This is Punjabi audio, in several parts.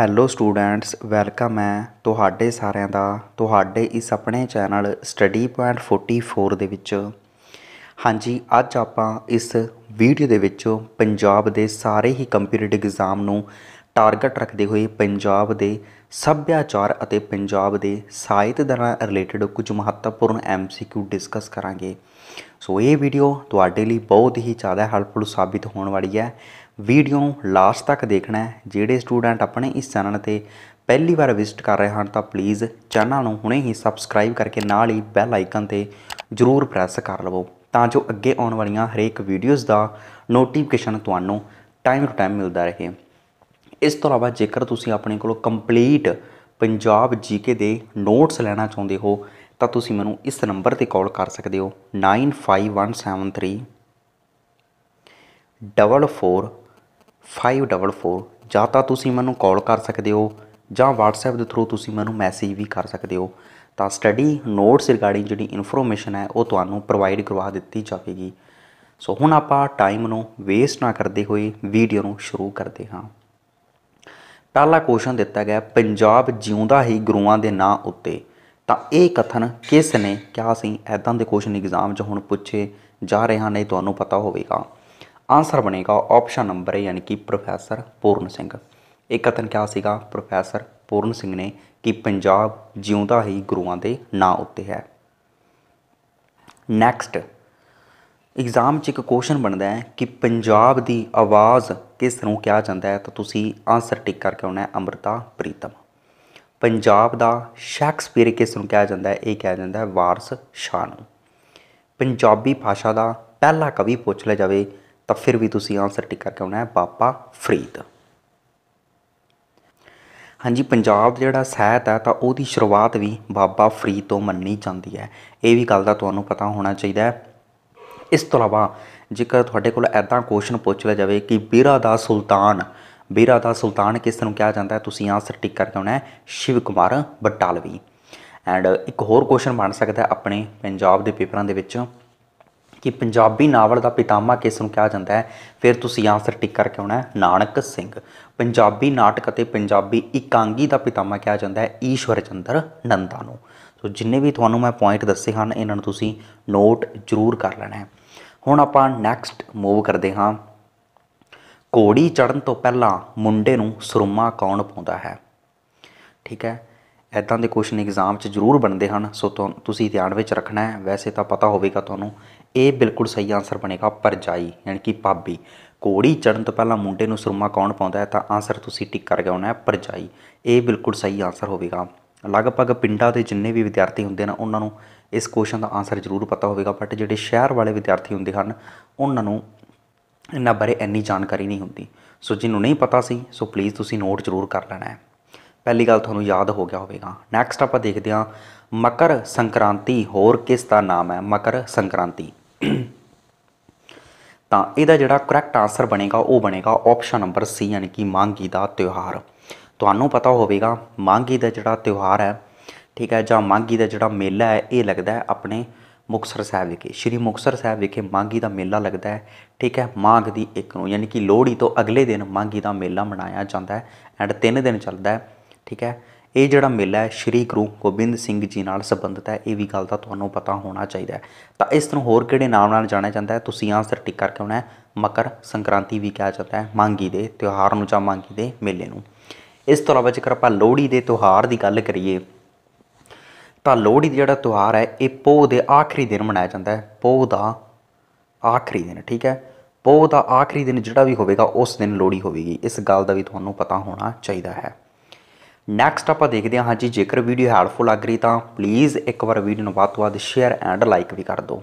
ਹੈਲੋ ਸਟੂਡੈਂਟਸ ਵੈਲਕਮ ਹੈ ਤੁਹਾਡੇ ਸਾਰਿਆਂ ਦਾ ਤੁਹਾਡੇ ਇਸ ਆਪਣੇ ਚੈਨਲ ਸਟੱਡੀ ਪੁਆਇੰਟ 44 ਦੇ ਵਿੱਚ ਹਾਂਜੀ ਅੱਜ ਆਪਾਂ ਇਸ ਵੀਡੀਓ ਦੇ ਵਿੱਚ ਪੰਜਾਬ ਦੇ ਸਾਰੇ ਹੀ ਕੰਪੀਟੀਟਿਵ ਐਗਜ਼ਾਮ ਨੂੰ ਟਾਰਗੇਟ ਰੱਖਦੇ ਹੋਏ ਪੰਜਾਬ ਦੇ ਸੱਭਿਆਚਾਰ ਅਤੇ ਪੰਜਾਬ ਦੇ ਸਾਹਿਤ ਦਾ ਨਾਲ ਰਿਲੇਟਡ ਕੁਝ ਮਹੱਤਵਪੂਰਨ ਐਮਸੀਕਿਊ ਡਿਸਕਸ ਕਰਾਂਗੇ ਸੋ ਇਹ ਵੀਡੀਓ ਤੁਹਾਡੇ ਲਈ ਬਹੁਤ ਹੀ ਜ਼ਿਆਦਾ ਹੈਲਪਫੁਲ ਸਾਬਿਤ ਹੋਣ ਵਾਲੀ ਹੈ ਵੀਡੀਓ ਲਾਸਟ ਤੱਕ ਦੇਖਣਾ ਹੈ ਜਿਹੜੇ ਸਟੂਡੈਂਟ ਆਪਣੇ ਇਸ ਚੈਨਲ ਤੇ ਪਹਿਲੀ ਵਾਰ ਵਿਜ਼ਿਟ ਕਰ ਰਹੇ ਹਨ ਤਾਂ ਪਲੀਜ਼ ਚੈਨਲ ਨੂੰ ਹੁਣੇ ਹੀ ਸਬਸਕ੍ਰਾਈਬ ਕਰਕੇ ਨਾਲ ਹੀ ਬੈਲ ਆਈਕਨ ਤੇ ਜ਼ਰੂਰ ਪ੍ਰੈਸ ਕਰ ਲਵੋ ਤਾਂ ਜੋ ਅੱਗੇ ਆਉਣ ਵਾਲੀਆਂ ਹਰੇਕ ਵੀਡੀਓਜ਼ ਦਾ ਨੋਟੀਫਿਕੇਸ਼ਨ ਤੁਹਾਨੂੰ ਟਾਈਮ ਟੂ ਟਾਈਮ ਮਿਲਦਾ ਰਹੇ ਇਸ ਤੋਂ ਇਲਾਵਾ ਜੇਕਰ ਤੁਸੀਂ ਆਪਣੇ ਕੋਲ ਕੰਪਲੀਟ ਪੰਜਾਬ ਜੀਕੇ ਦੇ ਨੋਟਸ ਲੈਣਾ ਚਾਹੁੰਦੇ ਹੋ ਤਾਂ ਤੁਸੀਂ ਮੈਨੂੰ ਇਸ ਨੰਬਰ ਤੇ ਕਾਲ ਕਰ ਸਕਦੇ ਹੋ 95173 544 ਜਾਂ ਤਾਂ ਤੁਸੀਂ ਮੈਨੂੰ ਕਾਲ ਕਰ ਸਕਦੇ ਹੋ ਜਾਂ WhatsApp ਦੇ ਥਰੂ ਤੁਸੀਂ ਮੈਨੂੰ ਮੈਸੇਜ ਵੀ ਕਰ ਸਕਦੇ ਹੋ ਤਾਂ ਸਟੱਡੀ ਨੋਟਸ ਰਿਗਾਰਡਿੰਗ ਜਿਹੜੀ ਇਨਫੋਰਮੇਸ਼ਨ ਹੈ ਉਹ ਤੁਹਾਨੂੰ ਪ੍ਰੋਵਾਈਡ ਕਰਵਾ ਦਿੱਤੀ ਜਾਵੇਗੀ ਸੋ ਹੁਣ ਆਪਾਂ ਟਾਈਮ ਨੂੰ ਵੇਸਟ ਨਾ ਕਰਦੇ ਹੋਏ ਵੀਡੀਓ ਨੂੰ ਸ਼ੁਰੂ ਕਰਦੇ ਹਾਂ ਪਹਿਲਾ ਕੁਐਸਚਨ ਦਿੱਤਾ ਗਿਆ ਪੰਜਾਬ ਜਿਉਂਦਾ ਹੀ ਗੁਰੂਆਂ ਦੇ ਨਾਂ ਉੱਤੇ ਤਾਂ ਇਹ ਕਥਨ ਕਿਸ ਨੇ ਕਿਹਾ ਸੀ ਐਦਾਂ ਦੇ ਕੁਐਸਚਨ ਐਗਜ਼ਾਮ 'ਚ ਹੁਣ ਪੁੱਛੇ ਜਾ ਰਹੇ ਹਨ ਇਹ ਤੁਹਾਨੂੰ ਪਤਾ ਹੋਵੇਗਾ ਆਨਸਰ ਬਣੇਗਾ ਆਪਸ਼ਨ ਨੰਬਰ ਹੈ ਯਾਨੀ ਕਿ ਪ੍ਰੋਫੈਸਰ ਪੂਰਨ ਸਿੰਘ ਇਹ ਕਥਨ ਕਿਹਾ ਸੀਗਾ ਪ੍ਰੋਫੈਸਰ ਪੂਰਨ ਸਿੰਘ ਨੇ ਕਿ ਪੰਜਾਬ ਜਿਉਂਦਾ ਹੀ ਗੁਰੂਆਂ ਦੇ ਨਾਂ ਉੱਤੇ ਹੈ ਨੈਕਸਟ ਐਗਜ਼ਾਮ 'ਚ ਇੱਕ ਕੁਐਸਚਨ ਬਣਦਾ ਹੈ ਕਿ ਪੰਜਾਬ ਦੀ ਆਵਾਜ਼ ਕਿਸ ਨੂੰ ਕਿਹਾ ਜਾਂਦਾ ਹੈ ਤਾਂ ਤੁਸੀਂ ਆਨਸਰ ਟਿਕ ਕਰਕੇ ਆਉਣਾ ਹੈ ਅਮਰਤਾ ਪ੍ਰੀਤਮ ਪੰਜਾਬ ਦਾ ਸ਼ੈਕਸਪੀਅਰ ਕਿਸ ਨੂੰ ਕਿਹਾ ਜਾਂਦਾ ਹੈ ਇਹ ਕਿਹਾ ਜਾਂਦਾ ਹੈ ਵਾਰਸ ਸ਼ਾਹ ਨੂੰ ਪੰਜਾਬੀ ਭਾਸ਼ਾ ਦਾ ਪਹਿਲਾ ਕਵੀ ਪੁੱਛ ਲਿਆ ਜਾਵੇ ਤਾਂ ਫਿਰ ਵੀ ਤੁਸੀਂ ਆਨਸਰ ਟਿਕ ਕਰਕੇ ਆਉਣਾ ਹੈ ਬਾਬਾ ਫਰੀਦ ਹਾਂਜੀ ਪੰਜਾਬ ਜਿਹੜਾ ਸਹਿਤ ਹੈ ਤਾਂ ਉਹਦੀ ਸ਼ੁਰੂਆਤ ਵੀ ਬਾਬਾ ਫਰੀਦ ਤੋਂ ਮੰਨੀ ਜਾਂਦੀ ਹੈ ਇਹ ਵੀ ਗੱਲ ਦਾ ਤੁਹਾਨੂੰ ਪਤਾ ਹੋਣਾ ਚਾਹੀਦਾ ਹੈ ਇਸ ਤੋਂ ਇਲਾਵਾ ਜੇਕਰ ਤੁਹਾਡੇ ਕੋਲ ਐਦਾਂ ਕੁਐਸਚਨ ਪੁੱਛ ਲਿਆ ਜਾਵੇ ਕਿ ਬੀਰਾ ਦਾ ਸੁਲਤਾਨ ਬੀਰਾ ਦਾ ਸੁਲਤਾਨ ਕਿਸ ਨੂੰ ਕਿਹਾ ਜਾਂਦਾ ਹੈ ਤੁਸੀਂ ਆਨਸਰ ਟਿਕ ਕਰਕੇ ਆਉਣਾ ਹੈ ਸ਼ਿਵ ਕੁਮਾਰ ਬਟਾਲਵੀ ਐਂਡ ਇੱਕ ਹੋਰ ਕੁਐਸਚਨ ਬਣ ਸਕਦਾ ਆਪਣੇ ਪੰਜਾਬ ਦੇ ਪੇਪਰਾਂ ਦੇ ਵਿੱਚ ਕਿ ਪੰਜਾਬੀ ਨਾਵਲ ਦਾ ਪਿਤਾਮਾ ਕਿਸ ਨੂੰ ਕਿਹਾ ਜਾਂਦਾ ਹੈ ਫਿਰ ਤੁਸੀਂ ਆਨਸਰ ਟਿਕ ਕਰਕੇ ਆਉਣਾ ਹੈ ਨਾਨਕ ਸਿੰਘ ਪੰਜਾਬੀ ਨਾਟਕ ਅਤੇ ਪੰਜਾਬੀ ਇਕਾਂਗੀ ਦਾ ਪਿਤਾਮਾ ਕਿਹਾ ਜਾਂਦਾ ਹੈ ਈਸ਼ਵਰ ਚੰਦਰ ਨੰਦਾ ਨੂੰ ਸੋ ਜਿੰਨੇ ਵੀ ਤੁਹਾਨੂੰ ਮੈਂ ਪੁਆਇੰਟ ਦੱਸੇ ਹਨ ਇਹਨਾਂ ਨੂੰ ਤੁਸੀਂ ਨੋਟ ਜ਼ਰੂਰ ਕਰ ਲੈਣਾ ਹੈ ਹੁਣ ਆਪਾਂ ਨੈਕਸਟ ਮੂਵ ਕਰਦੇ ਹਾਂ ਕੋੜੀ ਚੜਨ ਤੋਂ ਪਹਿਲਾਂ ਮੁੰਡੇ ਨੂੰ ਸੁਰਮਾ ਕੌਣ ਪਾਉਂਦਾ ਹੈ ਠੀਕ ਹੈ ਇਦਾਂ ਦੇ ਕੁਐਸਚਨ ਐਗਜ਼ਾਮ 'ਚ ਜ਼ਰੂਰ ਬਣਦੇ ਹਨ ਸੋ ਤੁਸੀਂ ਧਿਆਨ ਵਿੱਚ ਰੱਖਣਾ ਹੈ ਵੈਸੇ ਤਾਂ ਪਤਾ ਹੋਵੇਗਾ ਤੁਹਾਨੂੰ ਇਹ ਬਿਲਕੁਲ ਸਹੀ ਆਨਸਰ ਬਣੇਗਾ ਪਰਜਾਈ ਯਾਨੀ ਕਿ ਭਾਬੀ ਕੋੜੀ ਚੜਨ ਤੋਂ ਪਹਿਲਾਂ ਮੁੰਡੇ ਨੂੰ ਸੁਰਮਾ ਕੌਣ ਪਾਉਂਦਾ ਹੈ ਤਾਂ ਆਨਸਰ ਤੁਸੀਂ ਟਿਕ ਕਰ ਗਿਆ ਹੋਣਾ ਹੈ ਪਰਜਾਈ ਇਹ ਬਿਲਕੁਲ ਸਹੀ ਆਨਸਰ ਹੋਵੇਗਾ ਲਗਭਗ ਪਿੰਡਾਂ ਦੇ ਜਿੰਨੇ ਵੀ ਵਿਦਿਆਰਥੀ ਹੁੰਦੇ ਨੇ ਉਹਨਾਂ ਨੂੰ ਇਸ ਕੁਐਸਚਨ ਦਾ ਆਨਸਰ ਜ਼ਰੂਰ ਪਤਾ ਹੋਵੇਗਾ ਬਟ ਜਿਹੜੇ ਸ਼ਹਿਰ ਵਾਲੇ ਵਿਦਿਆਰਥੀ ਹੁੰਦੇ ਹਨ ਉਹਨਾਂ ਨੂੰ ਇਹਨਾਂ ਬਾਰੇ ਇੰਨੀ ਜਾਣਕਾਰੀ ਨਹੀਂ ਹੁੰਦੀ ਸੋ ਜਿਹਨੂੰ ਨਹੀਂ ਪਤਾ ਸੀ ਸੋ ਪਲੀਜ਼ ਤੁਸੀਂ ਨੋਟ ਜ਼ਰੂਰ ਕਰ ਲੈਣਾ ਹੈ ਪਹਿਲੀ ਗੱਲ ਤੁਹਾਨੂੰ ਯਾਦ ਹੋ ਗਿਆ ਹੋਵੇਗਾ ਨੈਕਸਟ ਆਪਾਂ ਦੇਖਦੇ ਹਾਂ ਮਕਰ ਸੰਕ੍ਰਾਂਤੀ ਹੋਰ ਕਿਸ ਦਾ ਨਾਮ ਹੈ ਮਕਰ ਸੰਕ੍ਰਾਂਤੀ ਤਾਂ ਇਹਦਾ ਜਿਹੜਾ ਕਰੈਕਟ ਆਨਸਰ ਬਣੇਗਾ ਉਹ ਬਣੇਗਾ ਆਪਸ਼ਨ ਨੰਬਰ ਸੀ ਯਾਨੀ ਕਿ ਮਾਂਗੀ ਦਾ ਤਿਉਹਾਰ ਤੁਹਾਨੂੰ ਪਤਾ ਹੋਵੇਗਾ ਮਾਂਗੀ ਦਾ ਜਿਹੜਾ ਤਿਉਹਾਰ ਹੈ ਠੀਕ ਹੈ ਜਾਂ ਮਾਂਗੀ ਦਾ ਜਿਹੜਾ ਮੇਲਾ ਹੈ ਇਹ ਲੱਗਦਾ ਹੈ ਆਪਣੇ ਮੁਕਸਰ ਸਾਹਿਬ ਵਿਖੇ ਸ਼੍ਰੀ ਮੁਕਸਰ ਸਾਹਿਬ ਵਿਖੇ ਮਾਂਗੀ ਦਾ ਮੇਲਾ ਲੱਗਦਾ ਹੈ ਠੀਕ ਹੈ ਮਾਗ ਦੀ ਇੱਕ ਨੂੰ ਯਾਨੀ ਕਿ ਲੋਹੜੀ ਤੋਂ ਅਗਲੇ ਦਿਨ ਮਾਂਗੀ ਦਾ ਮੇਲਾ ਮਨਾਇਆ ਜਾਂਦਾ ਹੈ ਐਂਡ 3 ਦਿਨ ਚੱਲਦਾ ਹੈ ਠੀਕ ਹੈ ਇਹ ਜਿਹੜਾ ਮੇਲਾ ਹੈ ਸ੍ਰੀ ਗੁਰੂ ਗੋਬਿੰਦ ਸਿੰਘ ਜੀ ਨਾਲ ਸੰਬੰਧਿਤ ਹੈ ਇਹ ਵੀ ਗੱਲ ਦਾ ਤੁਹਾਨੂੰ ਪਤਾ ਹੋਣਾ ਚਾਹੀਦਾ ਹੈ ਤਾਂ ਇਸ ਨੂੰ ਹੋਰ ਕਿਹੜੇ ਨਾਮ ਨਾਲ ਜਾਣਿਆ ਜਾਂਦਾ ਹੈ ਤੁਸੀਂ ਆਨਸਰ ਟਿਕ ਕਰਕੇ ਆਉਣਾ ਹੈ ਮਕਰ ਸੰਕ੍ਰਾਂਤੀ ਵੀ ਕਿਹਾ ਜਾਂਦਾ ਹੈ ਮੰਗੀ ਦੇ ਤਿਉਹਾਰ ਨੂੰ ਜਾਂ ਮੰਗੀ ਦੇ ਮੇਲੇ ਨੂੰ ਇਸ ਤੋਂ ਇਲਾਵਾ ਜੇਕਰ ਆਪਾਂ ਲੋਹੜੀ ਦੇ ਤਿਉਹਾਰ ਦੀ ਗੱਲ ਕਰੀਏ ਤਾਂ ਲੋਹੜੀ ਦਾ ਜਿਹੜਾ ਤਿਉਹਾਰ ਹੈ ਇਹ ਪੋਹ ਦੇ ਆਖਰੀ ਦਿਨ ਮਨਾਇਆ ਜਾਂਦਾ ਹੈ ਪੋਹ ਦਾ ਆਖਰੀ ਦਿਨ ਠੀਕ ਹੈ ਪੋਹ ਦਾ ਆਖਰੀ ਦਿਨ ਜਿਹੜਾ ਵੀ ਹੋਵੇਗਾ ਉਸ ਦਿਨ ਲੋਹੜੀ ਹੋਵੇਗੀ ਇਸ ਗੱਲ ਦਾ ਵੀ ਤੁਹਾਨੂੰ ਪਤਾ ਹੋਣਾ ਚਾਹੀਦਾ ਹੈ ਨੈਕਸਟ ਆਪਾਂ ਦੇਖਦੇ ਹਾਂ ਜੀ ਜੇਕਰ ਵੀਡੀਓ ਹੈਲਪਫੁਲ ਲੱਗ ਰਹੀ ਤਾਂ ਪਲੀਜ਼ ਇੱਕ ਵਾਰ ਵੀਡੀਓ ਨੂੰ ਵੱਧ ਤੋਂ ਵੱਧ ਸ਼ੇਅਰ ਐਂਡ ਲਾਈਕ ਵੀ ਕਰ ਦਿਓ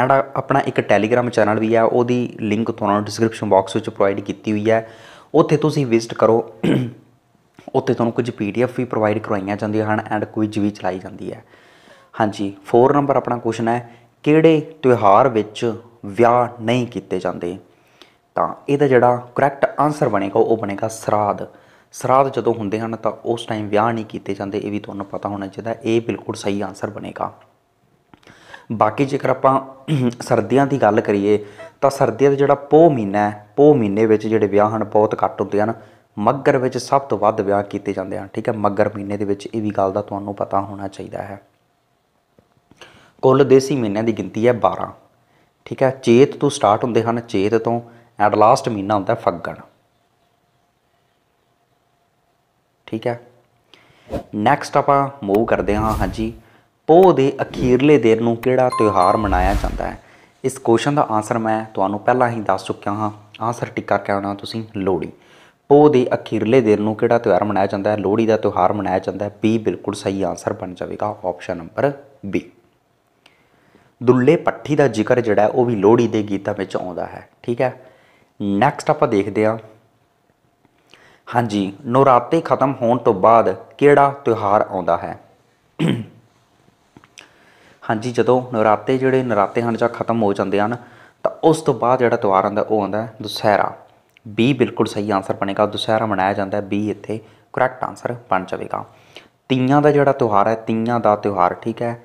ਐਂਡ ਆਪਣਾ ਇੱਕ ਟੈਲੀਗ੍ਰam ਚੈਨਲ ਵੀ ਹੈ ਉਹਦੀ ਲਿੰਕ ਤੁਹਾਨੂੰ ਡਿਸਕ੍ਰਿਪਸ਼ਨ ਬਾਕਸ ਵਿੱਚ ਪ੍ਰੋਵਾਈਡ ਕੀਤੀ ਹੋਈ ਹੈ ਉੱਥੇ ਤੁਸੀਂ ਵਿਜ਼ਿਟ ਕਰੋ ਉੱਥੇ ਤੁਹਾਨੂੰ ਕੁਝ ਪੀਡੀਐਫ ਵੀ ਪ੍ਰੋਵਾਈਡ ਕਰਵਾਈਆਂ ਜਾਂਦੀਆਂ ਹਨ ਐਂਡ ਕੁਝ ਵੀ ਚਲਾਈ ਜਾਂਦੀ ਹੈ ਹਾਂਜੀ 4 ਨੰਬਰ ਆਪਣਾ ਕੁਐਸਚਨ ਹੈ ਕਿਹੜੇ ਤਿਉਹਾਰ ਵਿੱਚ ਵਿਆਹ ਨਹੀਂ ਕੀਤੇ ਜਾਂਦੇ ਤਾਂ ਇਹਦਾ ਜਿਹੜਾ ਕਰੈਕਟ ਆਨਸਰ ਬਣੇਗਾ ਉਹ ਬਣੇਗਾ ਸਰਾਧ ਸਰਾਧ ਜਦੋਂ ਹੁੰਦੇ ਹਨ ਤਾਂ ਉਸ ਟਾਈਮ ਵਿਆਹ ਨਹੀਂ ਕੀਤੇ ਜਾਂਦੇ ਇਹ ਵੀ ਤੁਹਾਨੂੰ ਪਤਾ ਹੋਣਾ ਚਾਹੀਦਾ ਇਹ ਬਿਲਕੁਲ ਸਹੀ ਆਨਸਰ ਬਣੇਗਾ ਬਾਕੀ ਜੇਕਰ ਆਪਾਂ ਸਰਦੀਆਂ ਦੀ ਗੱਲ ਕਰੀਏ ਤਾਂ ਸਰਦੀਆਂ ਦਾ ਜਿਹੜਾ ਪੋ ਮਹੀਨਾ ਹੈ ਪੋ ਮਹੀਨੇ ਵਿੱਚ ਜਿਹੜੇ ਵਿਆਹ ਹਨ ਬਹੁਤ ਘੱਟ ਹੁੰਦੇ ਹਨ ਮੱਗਰ ਵਿੱਚ ਸਭ ਤੋਂ ਵੱਧ ਵਿਆਹ ਕੀਤੇ ਜਾਂਦੇ ਹਨ ਠੀਕ ਹੈ ਮੱਗਰ ਮਹੀਨੇ ਦੇ ਵਿੱਚ ਇਹ ਵੀ ਗੱਲ ਦਾ ਤੁਹਾਨੂੰ ਪਤਾ ਹੋਣਾ ਚਾਹੀਦਾ ਹੈ ਕੁੱਲ ਦੇਸੀ ਮਹੀਨਿਆਂ ਦੀ ਗਿਣਤੀ ਹੈ 12 ਠੀਕ ਹੈ ਚੇਤ ਤੋਂ ਸਟਾਰਟ ਹੁੰਦੇ ਹਨ ਚੇਤ ਤੋਂ ਐਟ ਲਾਸਟ ਮਹੀਨਾ ਹੁੰਦਾ ਫੱਗਣ ਠੀਕ ਹੈ ਨੈਕਸਟ ਆਪਾਂ ਮੂਵ ਕਰਦੇ ਹਾਂ ਹਾਂਜੀ ਪੋ ਦੇ ਅਖੀਰਲੇ ਦਿਨ ਨੂੰ ਕਿਹੜਾ ਤਿਉਹਾਰ ਮਨਾਇਆ ਜਾਂਦਾ ਹੈ ਇਸ ਕੁਐਸਚਨ ਦਾ ਆਨਸਰ ਮੈਂ ਤੁਹਾਨੂੰ ਪਹਿਲਾਂ ਹੀ ਦੱਸ ਚੁੱਕਿਆ ਹਾਂ ਆਨਸਰ ਟਿੱਕਾ ਕਹਿਣਾ ਤੁਸੀਂ ਲੋੜੀ ਪੋ ਦੇ ਅਖੀਰਲੇ ਦਿਨ ਨੂੰ ਕਿਹੜਾ ਤਿਉਹਾਰ ਮਨਾਇਆ ਜਾਂਦਾ ਹੈ ਲੋੜੀ ਦਾ ਤਿਉਹਾਰ ਮਨਾਇਆ ਜਾਂਦਾ ਹੈ ਬੀ ਬਿਲਕੁਲ ਸਹੀ ਆਨਸਰ ਬਣ ਜਾਵੇਗਾ ਆਪਸ਼ਨ ਨੰਬਰ ਬੀ ਦੁੱਲੇ ਪੱਠੀ ਦਾ ਜ਼ਿਕਰ ਜਿਹੜਾ ਉਹ ਵੀ ਲੋੜੀ ਦੇ ਗੀਤਾਂ ਵਿੱਚ ਆਉਂਦਾ ਹੈ ਠੀਕ ਹੈ ਨੈਕਸਟ ਆਪਾਂ ਦੇਖਦੇ ਹਾਂ ਹਾਂਜੀ ਨੌਰਾਤੇ ਖਤਮ ਹੋਣ ਤੋਂ ਬਾਅਦ ਕਿਹੜਾ ਤਿਉਹਾਰ ਆਉਂਦਾ ਹੈ ਹਾਂਜੀ ਜਦੋਂ ਨੌਰਾਤੇ ਜਿਹੜੇ ਨਰਾਤੇ ਹਨ ਜਾਂ ਖਤਮ ਹੋ ਜਾਂਦੇ ਹਨ ਤਾਂ ਉਸ ਤੋਂ ਬਾਅਦ ਜਿਹੜਾ ਤਿਉਹਾਰ ਆਉਂਦਾ ਉਹ ਆਉਂਦਾ ਦੁਸਹਿਰਾ ਬੀ ਬਿਲਕੁਲ ਸਹੀ ਆਨਸਰ ਬਣੇਗਾ ਦੁਸਹਿਰਾ ਮਨਾਇਆ ਜਾਂਦਾ ਹੈ ਬੀ ਇੱਥੇ ਕਰੈਕਟ ਆਨਸਰ ਬਣ ਜਾਵੇਗਾ ਤੀਆਂ ਦਾ ਜਿਹੜਾ ਤਿਉਹਾਰ ਹੈ ਤੀਆਂ ਦਾ ਤਿਉਹਾਰ ਠੀਕ ਹੈ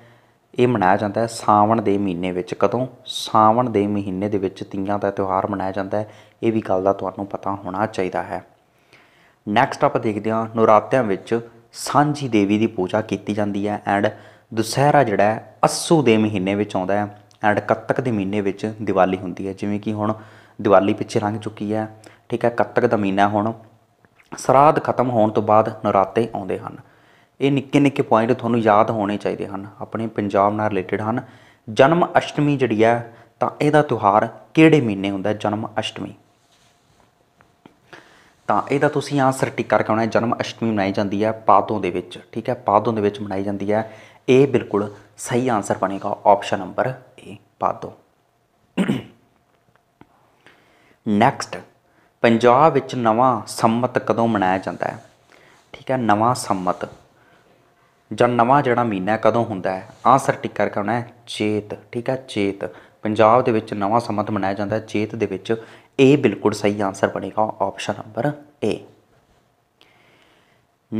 ਇਹ ਮਨਾਇਆ ਜਾਂਦਾ ਹੈ ਸਾਵਣ ਦੇ ਮਹੀਨੇ ਵਿੱਚ ਕਦੋਂ ਸਾਵਣ ਦੇ ਮਹੀਨੇ ਦੇ ਵਿੱਚ ਤੀਆਂ ਦਾ ਤਿਉਹਾਰ ਮਨਾਇਆ ਜਾਂਦਾ ਹੈ ਇਹ ਵੀ ਗੱਲ ਦਾ ਤੁਹਾਨੂੰ ਪਤਾ ਹੋਣਾ ਚਾਹੀਦਾ ਹੈ ਨੈਕਸਟ ਆਪਾਂ ਦੇਖਦੇ ਹਾਂ ਨੌਰਾਤਿਆਂ ਵਿੱਚ ਸਾਂਝੀ ਦੇਵੀ ਦੀ ਪੂਜਾ ਕੀਤੀ ਜਾਂਦੀ ਹੈ ਐਂਡ ਦੁਸਹਿਰਾ ਜਿਹੜਾ ਅਸੂ ਦੇ ਮਹੀਨੇ ਵਿੱਚ ਆਉਂਦਾ ਹੈ ਐਂਡ ਕੱਤਕ ਦੇ ਮਹੀਨੇ ਵਿੱਚ ਦੀਵਾਲੀ ਹੁੰਦੀ ਹੈ ਜਿਵੇਂ ਕਿ ਹੁਣ ਦੀਵਾਲੀ ਪਿੱਛੇ ਲੰਘ ਚੁੱਕੀ ਹੈ ਠੀਕ ਹੈ ਕੱਤਕ ਦਾ ਮਹੀਨਾ ਹੁਣ ਸਰਾਧ ਖਤਮ ਹੋਣ ਤੋਂ ਬਾਅਦ ਨੌਰਾਤੇ ਆਉਂਦੇ ਹਨ ਇਹ ਨਿੱਕੇ ਨਿੱਕੇ ਪੁਆਇੰਟ ਤੁਹਾਨੂੰ ਯਾਦ ਹੋਣੇ ਚਾਹੀਦੇ ਹਨ ਆਪਣੇ ਪੰਜਾਬ ਨਾਲ ਰਿਲੇਟਡ ਹਨ ਜਨਮ ਅਸ਼ਟਮੀ ਜਿਹੜੀ ਹੈ ਤਾਂ ਇਹਦਾ ਤਿਉਹਾਰ ਕਿਹੜੇ ਮਹੀਨੇ ਹੁੰਦਾ ਜਨਮ ਅਸ਼ਟਮੀ ਤਾਂ ਇਹਦਾ ਤੁਸੀਂ ਆਨਸਰ ਟਿਕ ਕਰਕੇ ਆਉਣਾ ਹੈ ਜਨਮ ਅਸ਼ਟਮੀ ਮਨਾਈ ਜਾਂਦੀ ਹੈ ਪਾਦੋਂ ਦੇ ਵਿੱਚ ਠੀਕ ਹੈ ਪਾਦੋਂ ਦੇ ਵਿੱਚ ਮਨਾਈ ਜਾਂਦੀ ਹੈ ਇਹ ਬਿਲਕੁਲ ਸਹੀ ਆਨਸਰ ਬਣੇਗਾ ਆਪਸ਼ਨ ਨੰਬਰ ਏ ਪਾਦੋਂ ਨੈਕਸਟ ਪੰਜਾਬ ਵਿੱਚ ਨਵਾਂ ਸੰਮਤ ਕਦੋਂ ਮਨਾਇਆ ਜਾਂਦਾ ਹੈ ਠੀਕ ਹੈ ਨਵਾਂ ਸੰਮਤ ਜਾਂ ਨਵਾਂ ਜਿਹੜਾ ਮਹੀਨਾ ਕਦੋਂ ਹੁੰਦਾ ਹੈ ਆਨਸਰ ਟਿਕ ਕਰਕੇ ਆਉਣਾ ਹੈ ਚੇਤ ਠੀਕ ਹੈ ਚੇਤ ਪੰਜਾਬ ਦੇ ਵਿੱਚ ਨਵਾਂ ਸੰਮਤ ਮਨਾਇਆ ਜਾਂਦਾ ਹੈ ਚੇਤ ਦੇ ਵਿੱਚ ए ਬਿਲਕੁਲ ਸਹੀ ਆਨਸਰ ਬਣੇਗਾ ਆਪਸ਼ਨ ਨੰਬਰ ਏ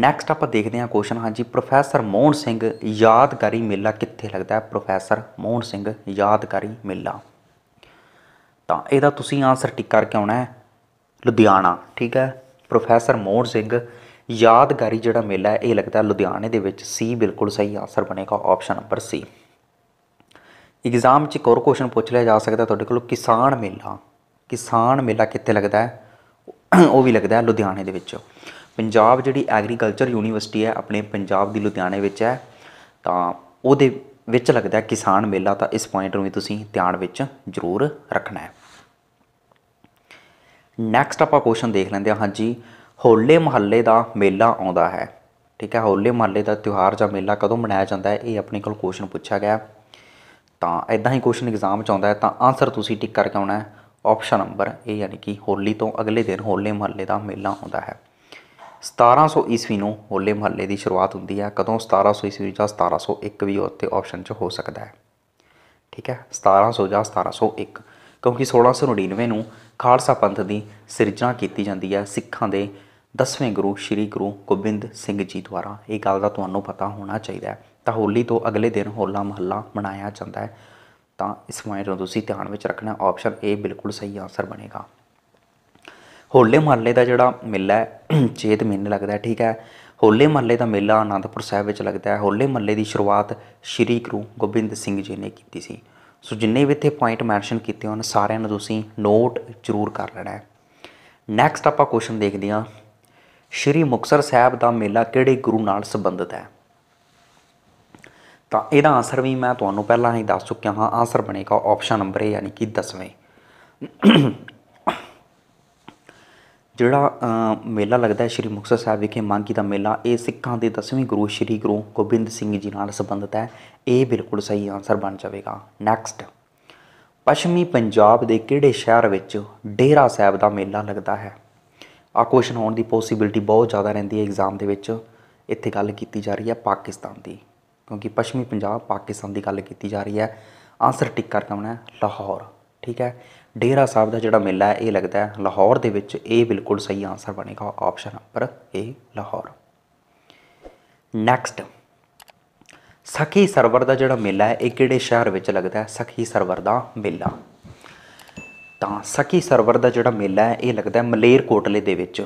ਨੈਕਸਟ ਆਪਾਂ ਦੇਖਦੇ ਹਾਂ ਕੁਐਸਚਨ ਹਾਂਜੀ ਪ੍ਰੋਫੈਸਰ ਮੋਹਨ ਸਿੰਘ ਯਾਦਗਾਰੀ ਮੇਲਾ ਕਿੱਥੇ ਲੱਗਦਾ ਹੈ ਪ੍ਰੋਫੈਸਰ ਮੋਹਨ ਸਿੰਘ ਯਾਦਗਾਰੀ ਮੇਲਾ ਤਾਂ ਇਹਦਾ ਤੁਸੀਂ ਆਨਸਰ ਟਿਕ ਕਰਕੇ ਆਉਣਾ ਹੈ ਲੁਧਿਆਣਾ ਠੀਕ ਹੈ ਪ੍ਰੋਫੈਸਰ ਮੋਹਨ ਸਿੰਘ ਯਾਦਗਾਰੀ ਜਿਹੜਾ ਮੇਲਾ ਹੈ ਇਹ ਲੱਗਦਾ ਲੁਧਿਆਣੇ ਦੇ ਵਿੱਚ ਸੀ ਬਿਲਕੁਲ ਸਹੀ ਆਨਸਰ ਬਣੇਗਾ ਆਪਸ਼ਨ ਨੰਬਰ ਸੀ ਐਗਜ਼ਾਮ 'ਚ ਇੱਕ ਹੋਰ ਕੁਐਸਚਨ ਪੁੱਛ ਲਿਆ ਜਾ ਸਕਦਾ ਤੁਹਾਡੇ ਕੋਲ ਕਿਸਾਨ ਮੇਲਾ ਕਿਸਾਨ ਮੇਲਾ ਕਿੱਥੇ ਲੱਗਦਾ ਹੈ ਉਹ ਵੀ ਲੱਗਦਾ ਹੈ ਲੁਧਿਆਣੇ ਦੇ ਵਿੱਚ ਪੰਜਾਬ ਜਿਹੜੀ ਐਗਰੀਕਲਚਰ ਯੂਨੀਵਰਸਿਟੀ ਹੈ ਆਪਣੇ ਪੰਜਾਬ ਦੀ ਲੁਧਿਆਣੇ ਵਿੱਚ ਹੈ ਤਾਂ ਉਹਦੇ ਵਿੱਚ ਲੱਗਦਾ ਕਿਸਾਨ ਮੇਲਾ ਤਾਂ ਇਸ ਪੁਆਇੰਟ ਨੂੰ ਵੀ ਤੁਸੀਂ ਧਿਆਨ ਵਿੱਚ ਜ਼ਰੂਰ ਰੱਖਣਾ ਹੈ ਨੈਕਸਟ ਆਪਾਂ ਕੁਐਸਚਨ ਦੇਖ ਲੈਂਦੇ ਹਾਂ ਹਾਂਜੀ ਹੋਲੇ ਮਹੱਲੇ ਦਾ ਮੇਲਾ ਆਉਂਦਾ ਹੈ ਠੀਕ ਹੈ ਹੋਲੇ ਮਹੱਲੇ ਦਾ ਤਿਉਹਾਰ ਜਾਂ ਮੇਲਾ ਕਦੋਂ ਮਨਾਇਆ ਜਾਂਦਾ ਹੈ ਇਹ ਆਪਣੇ ਕੋਲ ਕੁਐਸਚਨ ਪੁੱਛਿਆ ਗਿਆ ਤਾਂ ਇਦਾਂ ਹੀ ਕੁਐਸਚਨ ਐਗਜ਼ਾਮ ਚ ਆਉਂਦਾ ਹੈ ਤਾਂ ਆਨਸਰ ਤੁਸੀਂ ਟਿਕ ਕਰਕੇ ਆਉਣਾ ਹੈ ਆਪਸ਼ਨ ਨੰਬਰ ਏ ਯਾਨੀ ਕਿ ਹੋਲੀ ਤੋਂ ਅਗਲੇ ਦਿਨ ਹੋਲੇ ਮਹੱਲੇ ਦਾ ਮੇਲਾ ਹੁੰਦਾ ਹੈ 1700 ਈਸਵੀ ਨੂੰ ਹੋਲੇ ਮਹੱਲੇ ਦੀ ਸ਼ੁਰੂਆਤ ਹੁੰਦੀ ਹੈ ਕਦੋਂ 1700 ਈਸਵੀ ਜਾਂ 1701 ਵੀ ਉੱਤੇ ਆਪਸ਼ਨ 'ਚ ਹੋ ਸਕਦਾ ਹੈ ਠੀਕ ਹੈ 1700 ਜਾਂ 1701 ਕਿਉਂਕਿ 1699 ਨੂੰ ਖਾਲਸਾ ਪੰਥ ਦੀ ਸਿਰਜਣਾ ਕੀਤੀ ਜਾਂਦੀ ਹੈ ਸਿੱਖਾਂ ਦੇ 10ਵੇਂ ਗੁਰੂ ਸ੍ਰੀ ਗੁਰੂ ਗੋਬਿੰਦ ਸਿੰਘ ਜੀ ਦੁਆਰਾ ਇਹ ਗੱਲ ਦਾ ਤੁਹਾਨੂੰ ਪਤਾ ਹੋਣਾ ਚਾਹੀਦਾ ਹੈ ਤਾਂ ਹੋਲੀ ਤੋਂ ਅਗਲੇ ਦਿਨ ਹੋਲਾ ਮਹੱਲਾ ਮਨਾਇਆ ਜਾਂਦਾ ਹੈ ਤਾਂ ਇਸ ਪੁਆਇੰਟ ਨੂੰ ਤੁਸੀਂ ਧਿਆਨ ਵਿੱਚ ਰੱਖਣਾ ਆਪਸ਼ਨ ਏ ਬਿਲਕੁਲ ਸਹੀ ਆਨਸਰ ਬਣੇਗਾ ਹੋਲੇ ਮਹੱਲੇ ਦਾ ਜਿਹੜਾ ਮੇਲਾ ਹੈ ਚੇਤ ਮਹੀਨੇ ਲੱਗਦਾ ਠੀਕ ਹੈ ਹੋਲੇ ਮਹੱਲੇ ਦਾ ਮੇਲਾ ਆਨੰਦਪੁਰ ਸਾਹਿਬ ਵਿੱਚ ਲੱਗਦਾ ਹੈ ਹੋਲੇ ਮਹੱਲੇ ਦੀ ਸ਼ੁਰੂਆਤ ਸ਼੍ਰੀ ਗੁਰੂ ਗੋਬਿੰਦ ਸਿੰਘ ਜੀ ਨੇ ਕੀਤੀ ਸੀ ਸੋ ਜਿੰਨੇ ਵੀ ਇੱਥੇ ਪੁਆਇੰਟ ਮੈਂਸ਼ਨ ਕੀਤੇ ਹਨ ਸਾਰਿਆਂ ਨੂੰ ਤੁਸੀਂ ਨੋਟ ਜ਼ਰੂਰ ਕਰ ਲੈਣਾ ਹੈ ਨੈਕਸਟ ਆਪਾਂ ਕੁਐਸਚਨ ਦੇਖਦੇ ਹਾਂ ਸ਼੍ਰੀ ਮੁਕਸਰ ਸਾਹਿਬ ਦਾ ਮੇਲਾ ਕਿਹੜੇ ਗੁਰੂ ਨਾਲ ਸੰਬੰਧਿਤ ਹੈ ਤਾਂ ਇਹਦਾ ਆਨਸਰ ਵੀ ਮੈਂ ਤੁਹਾਨੂੰ ਪਹਿਲਾਂ ਹੀ ਦੱਸ ਚੁੱਕਿਆ ਹਾਂ ਆਨਸਰ ਬਣੇਗਾ ਆਪਸ਼ਨ ਨੰਬਰ ਏ ਯਾਨੀ ਕਿ 10ਵੇਂ ਜਿਹੜਾ ਮੇਲਾ ਲੱਗਦਾ ਹੈ ਸ਼੍ਰੀ ਮੁਕਤਸਰ ਸਾਹਿਬ ਵਿਖੇ ਮੰਗੀ ਦਾ ਮੇਲਾ ਇਹ ਸਿੱਖਾਂ ਦੇ 10ਵੇਂ ਗੁਰੂ ਸ਼੍ਰੀ ਗੁਰੂ ਗੋਬਿੰਦ ਸਿੰਘ ਜੀ ਨਾਲ ਸੰਬੰਧਿਤ ਹੈ ਇਹ ਬਿਲਕੁਲ ਸਹੀ ਆਨਸਰ ਬਣ ਜਾਵੇਗਾ ਨੈਕਸਟ ਪੱਛਮੀ ਪੰਜਾਬ ਦੇ ਕਿਹੜੇ ਸ਼ਹਿਰ ਵਿੱਚ ਡੇਰਾ ਸਾਹਿਬ ਦਾ ਮੇਲਾ ਲੱਗਦਾ ਹੈ ਆ ਕੁਐਸਚਨ ਹੋਣ ਦੀ ਪੋਸਿਬਿਲਟੀ ਬਹੁਤ ਜ਼ਿਆਦਾ ਰਹਿੰਦੀ ਹੈ ਐਗਜ਼ਾਮ ਦੇ ਵਿੱਚ ਇੱਥੇ ਗੱਲ ਕੀਤੀ ਜਾ ਰਹੀ ਹੈ ਪਾਕਿਸਤਾਨ ਦੀ ਕਿਉਂਕਿ ਪੱਛਮੀ ਪੰਜਾਬ ਪਾਕਿਸਤਾਨ ਦੀ ਗੱਲ ਕੀਤੀ ਜਾ ਰਹੀ ਹੈ ਆਨਸਰ ਟਿਕ ਕਰਕੇ ਹੈ ਲਾਹੌਰ ਠੀਕ ਹੈ ਡੇਰਾ ਸਾਹਿਬ ਦਾ ਜਿਹੜਾ ਮੇਲਾ ਹੈ ਇਹ ਲੱਗਦਾ ਹੈ ਲਾਹੌਰ ਦੇ ਵਿੱਚ ਇਹ ਬਿਲਕੁਲ ਸਹੀ ਆਨਸਰ ਬਣੇਗਾ option number A Lahore next Sakhi Sarwar ਦਾ ਜਿਹੜਾ ਮੇਲਾ ਹੈ ਇਹ ਕਿਹੜੇ ਸ਼ਹਿਰ ਵਿੱਚ ਲੱਗਦਾ ਹੈ ਸਖੀ ਸਰਵਰ ਦਾ ਮੇਲਾ ਤਾਂ ਸਖੀ ਸਰਵਰ ਦਾ ਜਿਹੜਾ ਮੇਲਾ ਹੈ ਇਹ ਲੱਗਦਾ ਹੈ ਮਲੇਰ ਕੋਟਲੇ ਦੇ ਵਿੱਚ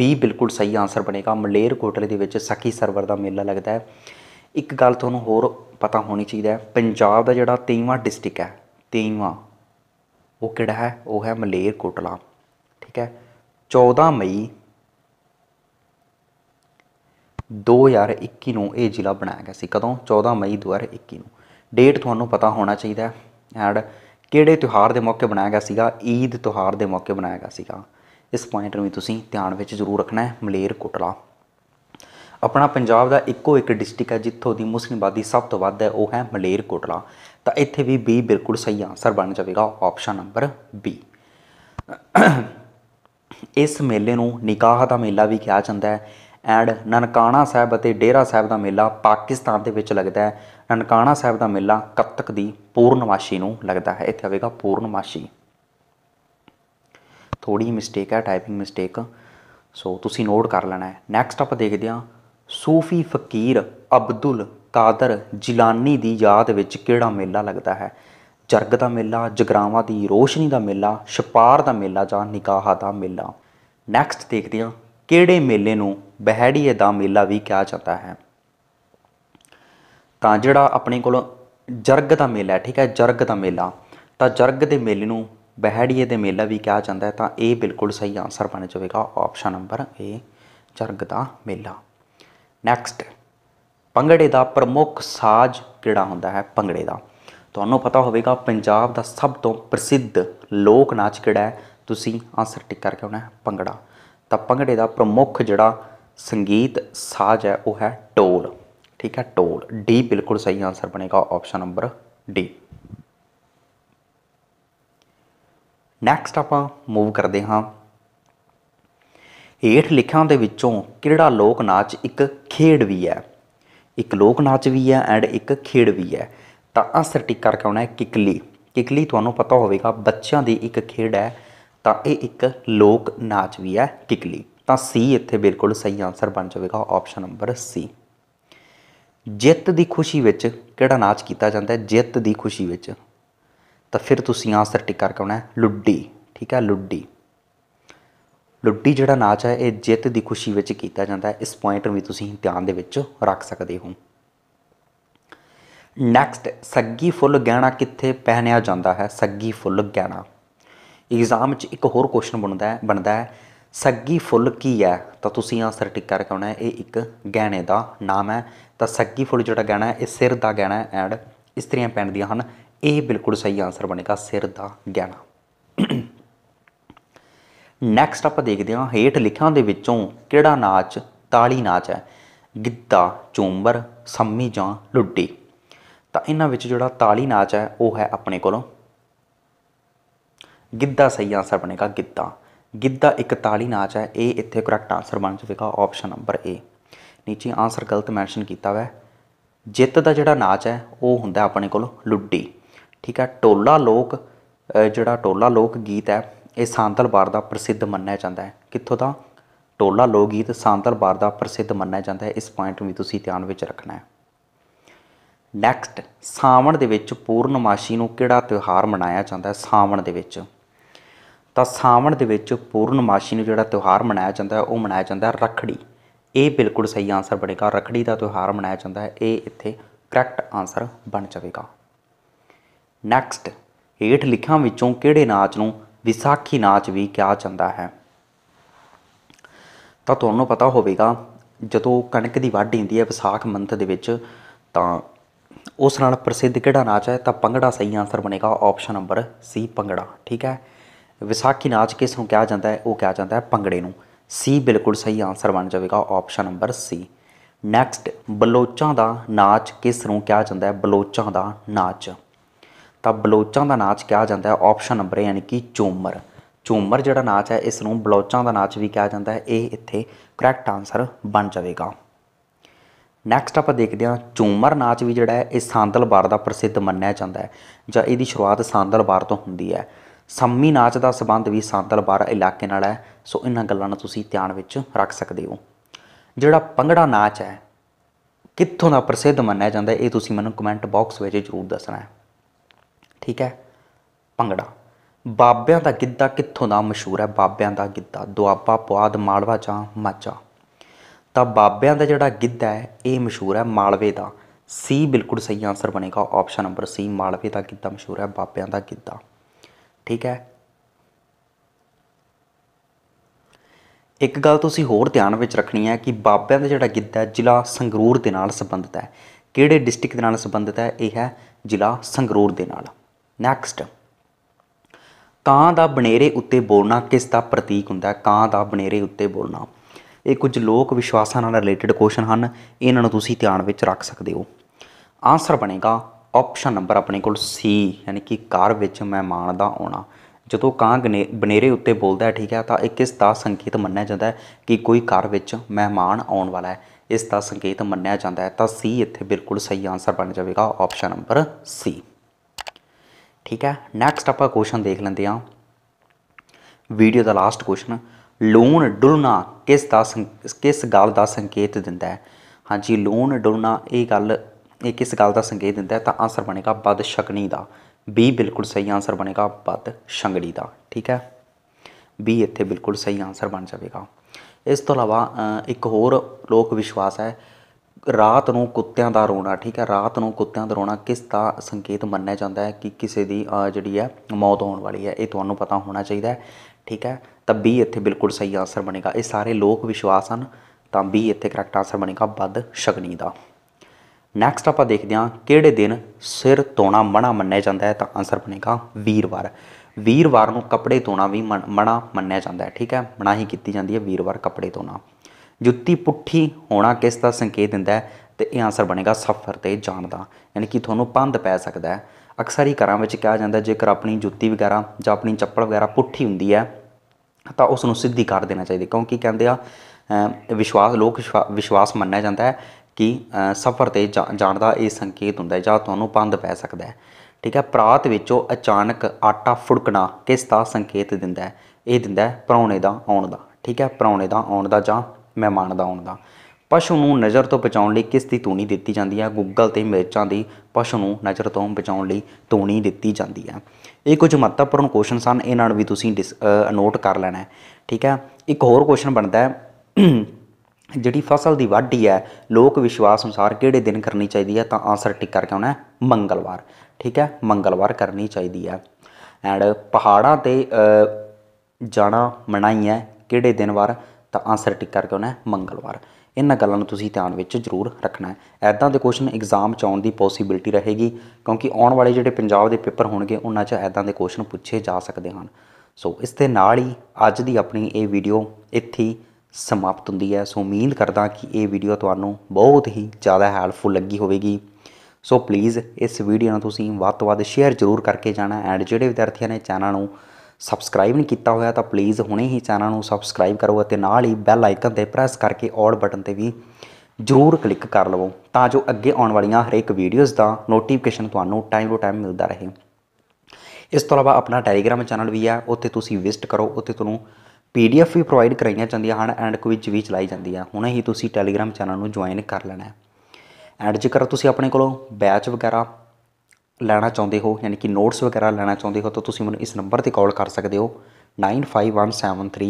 ਬੀ ਬਿਲਕੁਲ ਸਹੀ ਆਨਸਰ ਬਣੇਗਾ ਮਲੇਰ ਕੋਟਲੇ ਦੇ ਵਿੱਚ ਸਖੀ ਸਰਵਰ ਦਾ ਮੇਲਾ ਲੱਗਦਾ ਹੈ ਇੱਕ ਗੱਲ ਤੁਹਾਨੂੰ ਹੋਰ ਪਤਾ ਹੋਣੀ ਚਾਹੀਦਾ ਹੈ ਪੰਜਾਬ ਦਾ ਜਿਹੜਾ 23ਵਾਂ ਡਿਸਟ੍ਰਿਕਟ ਹੈ 23ਵਾਂ ਉਹ ਕਿਹੜਾ ਹੈ ਉਹ ਹੈ ਮਲੇਰਕੋਟਲਾ ਠੀਕ ਹੈ 14 ਮਈ 2021 ਨੂੰ ਇਹ ਜ਼ਿਲ੍ਹਾ ਬਣਾਇਆ ਗਿਆ ਸੀ ਕਦੋਂ 14 ਮਈ 2021 ਨੂੰ ਡੇਟ ਤੁਹਾਨੂੰ ਪਤਾ ਹੋਣਾ ਚਾਹੀਦਾ ਹੈ ਐਂਡ ਕਿਹੜੇ ਤਿਉਹਾਰ ਦੇ ਮੌਕੇ ਬਣਾਇਆ ਗਿਆ ਸੀਗਾ ਈਦ ਤਿਉਹਾਰ ਦੇ ਮੌਕੇ ਬਣਾਇਆ ਗਿਆ ਸੀਗਾ ਇਸ ਪੁਆਇੰਟ ਨੂੰ ਵੀ ਤੁਸੀਂ ਧਿਆਨ ਵਿੱਚ ਜ਼ਰੂਰ ਰੱਖਣਾ ਹੈ ਮਲੇਰ ਕੋਟਲਾ ਆਪਣਾ ਪੰਜਾਬ ਦਾ ਇੱਕੋ ਇੱਕ ਡਿਸਟ੍ਰਿਕਟ ਹੈ ਜਿੱਥੋਂ ਦੀ ਮੁਸਲਿਮ ਆਬਾਦੀ ਸਭ ਤੋਂ ਵੱਧ ਹੈ ਉਹ ਹੈ ਮਲੇਰਕੋਟਲਾ ਤਾਂ ਇੱਥੇ ਵੀ ਬੀ ਬਿਲਕੁਲ ਸਹੀ ਆਨਸਰ ਬਣ ਜਾਵੇਗਾ ਆਪਸ਼ਨ ਨੰਬਰ ਬੀ ਇਸ ਮੇਲੇ ਨੂੰ ਨਿਕਾਹ ਦਾ ਮੇਲਾ ਵੀ ਕਿਹਾ ਜਾਂਦਾ ਹੈ ਐਂਡ ਨਨਕਾਣਾ ਸਾਹਿਬ ਅਤੇ ਡੇਰਾ ਸਾਹਿਬ ਦਾ ਮੇਲਾ ਪਾਕਿਸਤਾਨ ਦੇ ਵਿੱਚ ਲੱਗਦਾ ਹੈ ਨਨਕਾਣਾ ਸਾਹਿਬ ਦਾ ਮੇਲਾ ਕੱਤਕ ਦੀ ਪੂਰਨਮਾਸ਼ੀ ਨੂੰ ਲੱਗਦਾ ਹੈ ਇੱਥੇ ਆਵੇਗਾ ਪੂਰਨਮਾਸ਼ੀ ਥੋੜੀ ਮਿਸਟੇਕ ਹੈ ਟਾਈਪਿੰਗ ਮਿਸਟੇਕ ਸੋ ਤੁਸੀਂ ਨੋਟ ਕਰ ਲੈਣਾ ਹੈ ਨੈਕਸਟ ਆਪਾਂ ਦੇਖਦੇ ਹਾਂ ਸੂਫੀ ਫਕੀਰ ਅਬਦੁਲ ਕਾਦਰ ਜਿਲਾਨੀ ਦੀ ਯਾਦ ਵਿੱਚ ਕਿਹੜਾ ਮੇਲਾ ਲੱਗਦਾ ਹੈ ਜਰਗ ਦਾ ਮੇਲਾ ਜਗਰਾਵਾਂ ਦੀ ਰੋਸ਼ਨੀ ਦਾ ਮੇਲਾ ਛਪਾਰ ਦਾ ਮੇਲਾ ਜਾਂ ਨਿਕਾਹ ਦਾ ਮੇਲਾ ਨੈਕਸਟ ਦੇਖਦੇ ਹਾਂ ਕਿਹੜੇ ਮੇਲੇ ਨੂੰ ਬਹਿੜੀਏ ਦਾ ਮੇਲਾ ਵੀ ਕਿਹਾ ਜਾਂਦਾ ਹੈ ਤਾਂ ਜਿਹੜਾ ਆਪਣੇ ਕੋਲ ਜਰਗ ਦਾ ਮੇਲਾ ਹੈ ਠੀਕ ਹੈ ਜਰਗ ਦਾ ਮੇਲਾ ਤਾਂ ਜਰਗ ਦੇ ਮੇਲੇ ਨੂੰ ਬਹਿੜੀਏ ਦੇ ਮੇਲਾ ਵੀ ਕਿਹਾ ਜਾਂਦਾ ਹੈ ਤਾਂ ਇਹ ਬਿਲਕੁਲ ਸਹੀ ਆਨਸਰ ਬਣ ਜਾਵੇਗਾ ਆਪਸ਼ਨ ਨੰਬਰ ਏ ਜਰਗ ਦਾ ਮੇਲਾ ਨੈਕਸਟ ਪੰਗੜੇ ਦਾ ਪ੍ਰਮੁੱਖ ਸਾਜ਼ ਕਿਹੜਾ ਹੁੰਦਾ ਹੈ ਪੰਗੜੇ ਦਾ ਤੁਹਾਨੂੰ ਪਤਾ ਹੋਵੇਗਾ ਪੰਜਾਬ ਦਾ ਸਭ ਤੋਂ ਪ੍ਰਸਿੱਧ ਲੋਕ ਨਾਚ ਕਿਹੜਾ ਹੈ ਤੁਸੀਂ ਆਨਸਰ ਟਿਕ ਕਰਕੇ ਆਉਣਾ ਹੈ ਪੰਗੜਾ ਤਾਂ ਪੰਗੜੇ ਦਾ ਪ੍ਰਮੁੱਖ ਜਿਹੜਾ ਸੰਗੀਤ ਸਾਜ਼ ਹੈ ਉਹ ਹੈ ਢੋਲ ਠੀਕ ਹੈ ਢੋਲ ਡੀ ਬਿਲਕੁਲ ਸਹੀ ਆਨਸਰ ਬਣੇਗਾ ਆਪਸ਼ਨ ਨੰਬਰ ਡੀ ਨੈਕਸਟ ਆਪਾਂ ਮੂਵ ਕਰਦੇ ਹਾਂ ਹੇਠ ਲਿਖਿਆਂ ਦੇ ਵਿੱਚੋਂ ਕਿਹੜਾ ਲੋਕ ਨਾਚ ਇੱਕ ਖੇਡ ਵੀ ਹੈ ਇੱਕ ਲੋਕ ਨਾਚ ਵੀ ਹੈ ਐਂਡ ਇੱਕ ਖੇਡ ਵੀ ਹੈ ਤਾਂ ਆਨਸਰ ਟਿਕ ਕਰਕੇ ਆਉਣਾ ਹੈ ਕਿਕਲੀ ਕਿਕਲੀ ਤੁਹਾਨੂੰ ਪਤਾ ਹੋਵੇਗਾ ਬੱਚਿਆਂ ਦੀ ਇੱਕ ਖੇਡ ਹੈ ਤਾਂ ਇਹ ਇੱਕ ਲੋਕ ਨਾਚ ਵੀ ਹੈ ਕਿਕਲੀ ਤਾਂ ਸੀ ਇੱਥੇ ਬਿਲਕੁਲ ਸਹੀ ਆਨਸਰ ਬਣ ਜਾਵੇਗਾ ਆਪਸ਼ਨ ਨੰਬਰ ਸੀ ਜਿੱਤ ਦੀ ਖੁਸ਼ੀ ਵਿੱਚ ਕਿਹੜਾ ਨਾਚ ਕੀਤਾ ਜਾਂਦਾ ਹੈ ਜਿੱਤ ਦੀ ਖੁਸ਼ੀ ਵਿੱਚ ਤਾਂ ਫਿਰ ਤੁਸੀਂ ਆਨਸਰ ਟਿਕ ਕਰਕੇ ਆਉਣਾ ਹੈ ਲੁੱਡੀ ਠੀਕ ਹੈ ਲੁੱਡੀ ਲੁੱਡੀ ਜਿਹੜਾ ਨਾਚ ਹੈ ਇਹ ਜਿੱਤ ਦੀ ਖੁਸ਼ੀ ਵਿੱਚ ਕੀਤਾ ਜਾਂਦਾ ਹੈ ਇਸ ਪੁਆਇੰਟ ਨੂੰ ਵੀ ਤੁਸੀਂ ਧਿਆਨ ਦੇ ਵਿੱਚ ਰੱਖ ਸਕਦੇ ਹੋ ਨੈਕਸਟ ਸੱਗੀ ਫੁੱਲ ਗਹਿਣਾ ਕਿੱਥੇ ਪਹਿਨਿਆ ਜਾਂਦਾ ਹੈ ਸੱਗੀ ਫੁੱਲ ਗਹਿਣਾ ਐਗਜ਼ਾਮ ਵਿੱਚ ਇੱਕ ਹੋਰ ਕੁਐਸਚਨ ਬਣਦਾ ਹੈ ਬਣਦਾ ਹੈ ਸੱਗੀ ਫੁੱਲ ਕੀ ਹੈ ਤਾਂ ਤੁਸੀਂ ਆਨਸਰ ਟਿਕ ਕਰਕੇ ਆਉਣਾ ਹੈ ਇਹ ਇੱਕ ਗਹਿਣੇ ਦਾ ਨਾਮ ਹੈ ਤਾਂ ਸੱਗੀ ਫੁੱਲ ਜਿਹੜਾ ਗਹਿਣਾ ਹੈ ਇਹ ਸਿਰ ਦਾ ਗਹਿਣਾ ਹੈ ਐਂਡ ਇਸਤਰੀਆਂ ਪਹਿਨਦੀਆਂ ਹਨ ਇਹ ਬਿਲਕੁਲ ਸਹੀ ਆਨਸਰ ਬਣੇਗਾ ਸਿਰ ਦਾ ਗਹਿਣਾ ਨੈਕਸਟ ਆਪਾਂ ਦੇਖਦੇ ਹਾਂ ਹੇਠ ਲਿਖਿਆਂ ਦੇ ਵਿੱਚੋਂ ਕਿਹੜਾ ਨਾਚ ਤਾਲੀ ਨਾਚ ਹੈ ਗਿੱਧਾ ਝੂਮਰ ਸੰਮੀ ਜਾਂ ਲੁੱਡੀ ਤਾਂ ਇਹਨਾਂ ਵਿੱਚ ਜਿਹੜਾ ਤਾਲੀ ਨਾਚ ਹੈ ਉਹ ਹੈ ਆਪਣੇ ਕੋਲੋਂ ਗਿੱਧਾ ਸਹੀ ਆਨਸਰ ਬਣੇਗਾ ਗਿੱਧਾ ਗਿੱਧਾ ਇੱਕ ਤਾਲੀ ਨਾਚ ਹੈ ਇਹ ਇੱਥੇ ਕਰੈਕਟ ਆਨਸਰ ਬਣ ਜਾਵੇਗਾ ਆਪਸ਼ਨ ਨੰਬਰ ਏ ਨੀਚੇ ਆਨਸਰ ਗਲਤ ਮੈਂਸ਼ਨ ਕੀਤਾ ਹੋਇਆ ਜਿੱਤ ਦਾ ਜਿਹੜਾ ਨਾਚ ਹੈ ਉਹ ਹੁੰਦਾ ਆਪਣੇ ਕੋਲ ਲੁੱਡੀ ਠੀਕ ਹੈ ਟੋਲਾ ਲੋਕ ਜਿਹੜਾ ਟੋਲਾ ਲੋਕ ਗੀਤ ਹੈ ਇਹ ਸਾਂਤਲ ਬਾਰ ਦਾ ਪ੍ਰਸਿੱਧ ਮੰਨਿਆ ਜਾਂਦਾ ਹੈ ਕਿੱਥੋਂ ਦਾ ਟੋਲਾ ਲੋਕ ਗੀਤ ਸਾਂਤਲ ਬਾਰ ਦਾ ਪ੍ਰਸਿੱਧ ਮੰਨਿਆ ਜਾਂਦਾ ਹੈ ਇਸ ਪੁਆਇੰਟ ਵੀ ਤੁਸੀਂ ਧਿਆਨ ਵਿੱਚ ਰੱਖਣਾ ਹੈ ਨੈਕਸਟ ਸਾਵਣ ਦੇ ਵਿੱਚ ਪੂਰਨਮਾਸ਼ੀ ਨੂੰ ਕਿਹੜਾ ਤਿਉਹਾਰ ਮਨਾਇਆ ਜਾਂਦਾ ਹੈ ਸਾਵਣ ਦੇ ਵਿੱਚ ਤਾਂ ਸਾਵਣ ਦੇ ਵਿੱਚ ਪੂਰਨਮਾਸ਼ੀ ਨੂੰ ਜਿਹੜਾ ਤਿਉਹਾਰ ਮਨਾਇਆ ਜਾਂਦਾ ਹੈ ਉਹ ਮਨਾਇਆ ਜਾਂਦਾ ਹੈ ਰਖੜੀ ਇਹ ਬਿਲਕੁਲ ਸਹੀ ਆਨਸਰ ਬਣੇਗਾ ਰਖੜੀ ਦਾ ਤਿਉਹਾਰ ਮਨਾਇਆ ਜਾਂਦਾ ਹੈ ਇਹ ਇੱਥੇ ਕਰੈਕਟ ਆਨਸਰ ਬਣ ਜਾਵੇਗਾ ਨੈਕਸਟ ਇਹ ਲਿਖਾਂ ਵਿੱਚੋਂ ਕਿਹੜੇ ਨਾਚ ਨੂੰ ਵਿਸਾਖੀ ਨਾਚ ਵੀ ਕਿਹਾ ਜਾਂਦਾ ਹੈ ਤਾਂ ਤੁਹਾਨੂੰ ਪਤਾ ਹੋਵੇਗਾ ਜਦੋਂ ਕਣਕ ਦੀ ਵਾਢੀ ਹੁੰਦੀ ਹੈ ਵਿਸਾਖ ਮੰਥ ਦੇ ਵਿੱਚ ਤਾਂ ਉਸ ਨਾਲ ਪ੍ਰਸਿੱਧ ਕਿਹੜਾ ਨਾਚ ਹੈ ਤਾਂ ਪੰਗੜਾ ਸਹੀ ਆਨਸਰ ਬਣੇਗਾ ਆਪਸ਼ਨ ਨੰਬਰ ਸੀ ਪੰਗੜਾ ਠੀਕ ਹੈ ਵਿਸਾਖੀ ਨਾਚ ਕਿਸ ਨੂੰ ਕਿਹਾ ਜਾਂਦਾ ਹੈ ਉਹ ਕਿਹਾ ਜਾਂਦਾ ਹੈ ਪੰਗੜੇ ਨੂੰ ਸੀ ਬਿਲਕੁਲ ਸਹੀ ਆਨਸਰ ਬਣ ਜਾਵੇਗਾ ਆਪਸ਼ਨ ਨੰਬਰ ਸੀ ਨੈਕਸਟ ਬਲੋਚਾਂ ਦਾ ਨਾਚ ਕਿਸ ਨੂੰ ਕਿਹਾ ਜਾਂਦਾ ਹੈ ਬਲੋਚਾਂ ਦਾ ਨਾਚ ਤਾਂ ਬਲੋਚਾਂ ਦਾ ਨਾਚ ਕਿਹਾ ਜਾਂਦਾ ਹੈ ਆਪਸ਼ਨ ਨੰਬਰ ਯਾਨੀ ਕਿ ਝੂਮਰ ਝੂਮਰ ਜਿਹੜਾ ਨਾਚ ਹੈ ਇਸ ਨੂੰ ਬਲੋਚਾਂ ਦਾ ਨਾਚ ਵੀ ਕਿਹਾ ਜਾਂਦਾ ਹੈ ਇਹ ਇੱਥੇ ਕਰੈਕਟ ਆਨਸਰ ਬਣ ਜਾਵੇਗਾ ਨੈਕਸਟ ਆਪਾਂ ਦੇਖਦੇ ਹਾਂ ਝੂਮਰ ਨਾਚ ਵੀ ਜਿਹੜਾ ਹੈ ਇਹ ਸਾਂਦਲਬਾਰ ਦਾ ਪ੍ਰਸਿੱਧ ਮੰਨਿਆ ਜਾਂਦਾ ਹੈ ਜਾਂ ਇਹਦੀ ਸ਼ੁਰੂਆਤ ਸਾਂਦਲਬਾਰ ਤੋਂ ਹੁੰਦੀ ਹੈ ਸੰਮੀ ਨਾਚ ਦਾ ਸਬੰਧ ਵੀ ਸਾਂਦਲਬਾਰ ਇਲਾਕੇ ਨਾਲ ਹੈ ਸੋ ਇਹਨਾਂ ਗੱਲਾਂ ਨੂੰ ਤੁਸੀਂ ਧਿਆਨ ਵਿੱਚ ਰੱਖ ਸਕਦੇ ਹੋ ਜਿਹੜਾ ਪੰਗੜਾ ਨਾਚ ਹੈ ਕਿੱਥੋਂ ਦਾ ਪ੍ਰਸਿੱਧ ਮੰਨਿਆ ਜਾਂਦਾ ਹੈ ਇਹ ਤੁਸੀਂ ਮੈਨੂੰ ਕਮੈਂਟ ਬਾਕਸ ਵਿੱਚ ਜ਼ਰੂਰ ਦੱਸਣਾ ਹੈ ਠੀਕ ਹੈ ਭੰਗੜਾ ਬਾਬਿਆਂ ਦਾ ਗਿੱਧਾ ਕਿੱਥੋਂ ਦਾ ਮਸ਼ਹੂਰ ਹੈ ਬਾਬਿਆਂ ਦਾ ਗਿੱਧਾ ਦੁਆਬਾ ਪੁਆਦ ਮਾਲਵਾ ਚਾਂ ਮਾਚਾ ਤਾਂ ਬਾਬਿਆਂ ਦਾ ਜਿਹੜਾ ਗਿੱਧਾ ਹੈ ਇਹ ਮਸ਼ਹੂਰ ਹੈ ਮਾਲਵੇ ਦਾ ਸੀ ਬਿਲਕੁਲ ਸਹੀ ਆਨਸਰ ਬਣੇਗਾ ਆਪਸ਼ਨ ਨੰਬਰ ਸੀ ਮਾਲਵੇ ਦਾ ਗਿੱਧਾ ਮਸ਼ਹੂਰ ਹੈ ਬਾਬਿਆਂ ਦਾ ਗਿੱਧਾ ਠੀਕ ਹੈ ਇੱਕ ਗੱਲ ਤੁਸੀਂ ਹੋਰ ਧਿਆਨ ਵਿੱਚ ਰੱਖਣੀ ਹੈ ਕਿ ਬਾਬਿਆਂ ਦਾ ਜਿਹੜਾ ਗਿੱਧਾ ਹੈ ਜ਼ਿਲ੍ਹਾ ਸੰਗਰੂਰ ਦੇ ਨਾਲ ਸੰਬੰਧਿਤ ਹੈ ਕਿਹੜੇ ਡਿਸਟ੍ਰਿਕਟ ਦੇ ਨਾਲ ਸੰਬੰਧਿਤ ਹੈ ਇਹ ਹੈ ਜ਼ਿਲ੍ਹਾ ਸੰਗਰੂਰ ਦੇ ਨਾਲ ਨੈਕਸਟ ਕਾਂ ਦਾ ਬਨੇਰੇ ਉੱਤੇ ਬੋਲਣਾ ਕਿਸ ਦਾ ਪ੍ਰਤੀਕ ਹੁੰਦਾ ਹੈ ਕਾਂ ਦਾ ਬਨੇਰੇ ਉੱਤੇ ਬੋਲਣਾ ਇਹ ਕੁਝ ਲੋਕ ਵਿਸ਼ਵਾਸਾਂ ਨਾਲ ਰਿਲੇਟਡ ਕੁਐਸਚਨ ਹਨ ਇਹਨਾਂ ਨੂੰ ਤੁਸੀਂ ਧਿਆਨ ਵਿੱਚ ਰੱਖ ਸਕਦੇ ਹੋ ਆਨਸਰ ਬਣੇਗਾ ਆਪਸ਼ਨ ਨੰਬਰ ਆਪਣੇ ਕੋਲ ਸੀ ਯਾਨੀ ਕਿ ਕਾਰ ਵਿੱਚ ਮਹਿਮਾਨ ਦਾ ਆਉਣਾ ਜਦੋਂ ਕਾਂ ਬਨੇਰੇ ਉੱਤੇ ਬੋਲਦਾ ਹੈ ਠੀਕ ਹੈ ਤਾਂ ਇਹ ਕਿਸ ਦਾ ਸੰਕੇਤ ਮੰਨਿਆ ਜਾਂਦਾ ਹੈ ਕਿ ਕੋਈ ਕਾਰ ਵਿੱਚ ਮਹਿਮਾਨ ਆਉਣ ਵਾਲਾ ਹੈ ਇਸ ਦਾ ਸੰਕੇਤ ਮੰਨਿਆ ਜਾਂਦਾ ਹੈ ਤਾਂ ਸੀ ਇੱਥੇ ਬਿਲਕੁਲ ਸਹੀ ਆਨਸਰ ਬਣ ਜਾਵੇਗਾ ਆਪਸ਼ਨ ਨੰਬਰ ਸੀ ਠੀਕ ਹੈ ਨੈਕਸਟ ਆਪਾਂ ਕੁਐਸਚਨ ਦੇਖ ਲੈਂਦੇ ਹਾਂ ਵੀਡੀਓ ਦਾ ਲਾਸਟ ਕੁਐਸਚਨ ਲੂਣ ਡੁਲਣਾ ਕਿਸ ਦਾ ਕਿਸ ਗੱਲ ਦਾ ਸੰਕੇਤ ਦਿੰਦਾ ਹੈ ਹਾਂਜੀ ਲੂਣ ਡੁਲਣਾ ਇਹ ਗੱਲ ਇਹ ਕਿਸ ਗੱਲ ਦਾ ਸੰਕੇਤ ਦਿੰਦਾ ਹੈ ਤਾਂ ਆਨਸਰ ਬਣੇਗਾ ਬਦ ਸ਼ਕਣੀ ਦਾ ਬੀ ਬਿਲਕੁਲ ਸਹੀ ਆਨਸਰ ਬਣੇਗਾ ਬਦ ਸ਼ੰਗੜੀ ਦਾ ਠੀਕ ਹੈ ਬੀ ਇੱਥੇ ਬਿਲਕੁਲ ਸਹੀ ਆਨਸਰ ਬਣ ਜਾਵੇਗਾ ਇਸ ਤੋਂ ਇਲਾਵਾ ਇੱਕ ਹੋਰ ਲੋਕ ਵਿਸ਼ਵਾਸ ਹੈ ਰਾਤ ਨੂੰ ਕੁੱਤਿਆਂ ਦਾ ਰੋਣਾ ਠੀਕ ਹੈ ਰਾਤ ਨੂੰ ਕੁੱਤਿਆਂ ਦਾ ਰੋਣਾ ਕਿਸ ਦਾ ਸੰਕੇਤ ਮੰਨਿਆ ਜਾਂਦਾ ਹੈ ਕਿ ਕਿਸੇ ਦੀ ਜਿਹੜੀ ਹੈ ਮੌਤ ਹੋਣ ਵਾਲੀ ਹੈ ਇਹ ਤੁਹਾਨੂੰ ਪਤਾ ਹੋਣਾ ਚਾਹੀਦਾ ਹੈ ਠੀਕ ਹੈ ਤਾਂ ਬੀ ਇੱਥੇ ਬਿਲਕੁਲ ਸਹੀ ਆਨਸਰ ਬਣੇਗਾ ਇਹ ਸਾਰੇ ਲੋਕ ਵਿਸ਼ਵਾਸ ਹਨ ਤਾਂ ਬੀ ਇੱਥੇ ਕਰੈਕਟ ਆਨਸਰ ਬਣੇਗਾ ਬਦ ਸ਼ਗਨੀ ਦਾ ਨੈਕਸਟ ਆਪਾਂ ਦੇਖਦੇ ਹਾਂ ਕਿਹੜੇ ਦਿਨ ਸਿਰ ਧੋਣਾ ਮਨਾ ਮੰਨਿਆ ਜਾਂਦਾ ਹੈ ਤਾਂ ਆਨਸਰ ਬਣੇਗਾ ਵੀਰਵਾਰ ਵੀਰਵਾਰ ਨੂੰ ਕੱਪੜੇ ਧੋਣਾ ਵੀ ਮਨਾ ਮੰਨਿਆ ਜਾਂਦਾ ਹੈ ਠੀਕ ਹੈ ਹੀ ਕੀਤੀ ਜਾਂਦੀ ਹੈ ਵੀਰਵਾਰ ਕੱਪੜੇ ਧੋਣਾ ਜੁੱਤੀ ਪੁੱਠੀ ਹੋਣਾ ਕਿਸ ਦਾ ਸੰਕੇਤ ਦਿੰਦਾ ਹੈ ਤੇ ਇਹ ਆਨਸਰ ਬਣੇਗਾ ਸਫ਼ਰ ਤੇ ਜਾਣ ਦਾ ਯਾਨੀ ਕਿ ਤੁਹਾਨੂੰ ਪੰਧ ਪੈ ਸਕਦਾ ਹੈ ਅਕਸਰ ਹੀ ਘਰਾਂ ਵਿੱਚ ਕਿਹਾ ਜਾਂਦਾ ਜੇਕਰ ਆਪਣੀ ਜੁੱਤੀ ਵਗੈਰਾ ਜਾਂ ਆਪਣੀ ਚੱਪਲ ਵਗੈਰਾ ਪੁੱਠੀ ਹੁੰਦੀ ਹੈ ਤਾਂ ਉਸ ਨੂੰ ਸਿੱਧੀ ਕਰ ਦੇਣਾ ਚਾਹੀਦਾ ਕਿਉਂਕਿ ਕਹਿੰਦੇ ਆ ਵਿਸ਼ਵਾਸ ਲੋਕ ਵਿਸ਼ਵਾਸ ਮੰਨਿਆ ਜਾਂਦਾ ਹੈ ਕਿ ਸਫ਼ਰ ਤੇ ਜਾਣ ਦਾ ਇਹ ਸੰਕੇਤ ਹੁੰਦਾ ਹੈ ਜਾਂ ਤੁਹਾਨੂੰ ਪੰਧ ਪੈ ਸਕਦਾ ਹੈ ਠੀਕ ਹੈ ਪ੍ਰਾਤ ਵਿੱਚੋਂ ਅਚਾਨਕ ਆਟਾ ਫੁੜਕਣਾ ਕਿਸ ਦਾ ਸੰਕੇਤ ਦਿੰਦਾ ਹੈ ਇਹ ਦਿੰਦਾ ਹੈ ਪਰੌਣੇ ਦਾ ਆਉਣ ਦਾ ਠੀਕ ਹੈ ਪਰੌਣੇ ਦਾ ਆਉਣ ਦਾ ਜਾਂ ਮਹਿਮਾਨ ਦਾ ਆਉਣ ਦਾ ਪਸ਼ੂ ਨੂੰ ਨਜ਼ਰ ਤੋਂ ਬਚਾਉਣ ਲਈ ਕਿਸ ਦੀ ਤੂਣੀ ਦਿੱਤੀ ਜਾਂਦੀ ਹੈ ਗੂਗਲ ਤੇ ਮਿਰਚਾਂ ਦੀ ਪਸ਼ੂ ਨੂੰ ਨਜ਼ਰ ਤੋਂ ਬਚਾਉਣ ਲਈ ਤੂਣੀ ਦਿੱਤੀ ਜਾਂਦੀ ਹੈ ਇਹ ਕੁਝ ਮਹੱਤਵਪੂਰਨ ਕੁਐਸਚਨ ਸਨ ਇਹਨਾਂ ਨੂੰ ਵੀ ਤੁਸੀਂ ਨੋਟ ਕਰ ਲੈਣਾ ਹੈ ਠੀਕ ਹੈ ਇੱਕ ਹੋਰ ਕੁਐਸਚਨ ਬਣਦਾ ਹੈ ਜਿਹੜੀ ਫਸਲ ਦੀ ਵਾਢੀ ਹੈ ਲੋਕ ਵਿਸ਼ਵਾਸ ਅਨੁਸਾਰ ਕਿਹੜੇ ਦਿਨ ਕਰਨੀ ਚਾਹੀਦੀ ਹੈ ਤਾਂ ਆਨਸਰ ਟਿਕ ਕਰਕੇ ਆਉਣਾ ਹੈ ਮੰਗਲਵਾਰ ਠੀਕ ਹੈ ਮੰਗਲਵਾਰ ਕਰਨੀ ਚਾਹੀਦੀ ਹੈ ਐਂਡ ਪਹਾੜਾਂ ਤੇ ਜਾਣਾ ਮਨਾਈ ਹੈ ਕਿਹੜੇ ਦਿਨ ਵਾਰ ਤਾਂ ਆਨਸਰ ਟਿਕ ਕਰਕੇ ਆਉਣਾ ਹੈ ਮੰਗਲਵਾਰ ਇਹਨਾਂ ਗੱਲਾਂ ਨੂੰ ਤੁਸੀਂ ਧਿਆਨ ਵਿੱਚ ਜ਼ਰੂਰ ਰੱਖਣਾ ਹੈ ਐਦਾਂ ਦੇ ਕੁਐਸਚਨ ਐਗਜ਼ਾਮ ਚ ਆਉਣ ਦੀ ਪੋਸਿਬਿਲਿਟੀ ਰਹੇਗੀ ਕਿਉਂਕਿ ਆਉਣ ਵਾਲੇ ਜਿਹੜੇ ਪੰਜਾਬ ਦੇ ਪੇਪਰ ਹੋਣਗੇ ਉਹਨਾਂ 'ਚ ਐਦਾਂ ਦੇ ਕੁਐਸਚਨ ਪੁੱਛੇ ਜਾ ਸਕਦੇ ਹਨ ਸੋ ਇਸ ਦੇ ਨਾਲ ਹੀ ਅੱਜ ਦੀ ਆਪਣੀ ਇਹ ਵੀਡੀਓ ਇੱਥੇ ਸਮਾਪਤ ਹੁੰਦੀ ਹੈ ਸੋ ਉਮੀਦ ਕਰਦਾ ਕਿ ਇਹ ਵੀਡੀਓ ਤੁਹਾਨੂੰ ਬਹੁਤ ਹੀ ਜ਼ਿਆਦਾ ਹੈਲਪਫੁਲ ਲੱਗੀ ਹੋਵੇਗੀ ਸੋ ਪਲੀਜ਼ ਇਸ ਵੀਡੀਓ ਨੂੰ ਤੁਸੀਂ ਵੱਧ ਤੋਂ ਵੱਧ ਸ਼ੇਅਰ ਜ਼ਰੂਰ ਕਰਕੇ ਜਾਣਾ ਐਂਡ ਜਿਹੜੇ ਵਿਦਿਆਰਥੀਆਂ ਨੇ ਚੈਨਲ ਨੂੰ ਸਬਸਕ੍ਰਾਈਬ ਨਹੀਂ ਕੀਤਾ ਹੋਇਆ ਤਾਂ ਪਲੀਜ਼ ਹੁਣੇ ਹੀ ਚੈਨਲ ਨੂੰ ਸਬਸਕ੍ਰਾਈਬ ਕਰੋ ਅਤੇ ਨਾਲ ਹੀ ਬੈਲ ਆਈਕਨ ਤੇ ਪ੍ਰੈਸ ਕਰਕੇ ਆਲ ਬਟਨ ਤੇ ਵੀ ਜ਼ਰੂਰ ਕਲਿੱਕ ਕਰ ਲਵੋ ਤਾਂ ਜੋ ਅੱਗੇ ਆਉਣ ਵਾਲੀਆਂ ਹਰੇਕ ਵੀਡੀਓਜ਼ ਦਾ ਨੋਟੀਫਿਕੇਸ਼ਨ ਤੁਹਾਨੂੰ ਟਾਈਮ ਟੂ ਟਾਈਮ ਮਿਲਦਾ ਰਹੇ ਇਸ ਤੋਂ ਇਲਾਵਾ ਆਪਣਾ ਟੈਲੀਗ੍ਰam ਚੈਨਲ ਵੀ ਆ ਉੱਥੇ ਤੁਸੀਂ ਵਿਜ਼ਿਟ ਕਰੋ ਉੱਥੇ ਤੁਹਾਨੂੰ ਪੀਡੀਐਫ ਵੀ ਪ੍ਰੋਵਾਈਡ ਕਰਾਈਆਂ ਜਾਂਦੀਆਂ ਹਨ ਐਂਡ ਕੁਇਜ਼ ਵੀ ਚਲਾਈ ਜਾਂਦੀ ਆ ਹੁਣੇ ਹੀ ਤੁਸੀਂ ਟੈਲੀਗ੍ਰam ਚੈਨਲ ਨੂੰ ਜੁਆਇਨ ਕਰ ਲੈਣਾ ਐਂਡ ਜੇਕਰ ਤੁਸੀਂ ਆਪਣੇ ਕੋਲੋਂ ਬੈਚ ਵਗੈਰਾ ਲੈਣਾ ਚਾਹੁੰਦੇ ਹੋ ਯਾਨੀ ਕਿ ਨੋਟਸ ਵਗੈਰਾ ਲੈਣਾ ਚਾਹੁੰਦੇ ਹੋ ਤਾਂ ਤੁਸੀਂ ਮੈਨੂੰ ਇਸ ਨੰਬਰ ਤੇ ਕਾਲ ਕਰ ਸਕਦੇ ਹੋ 95173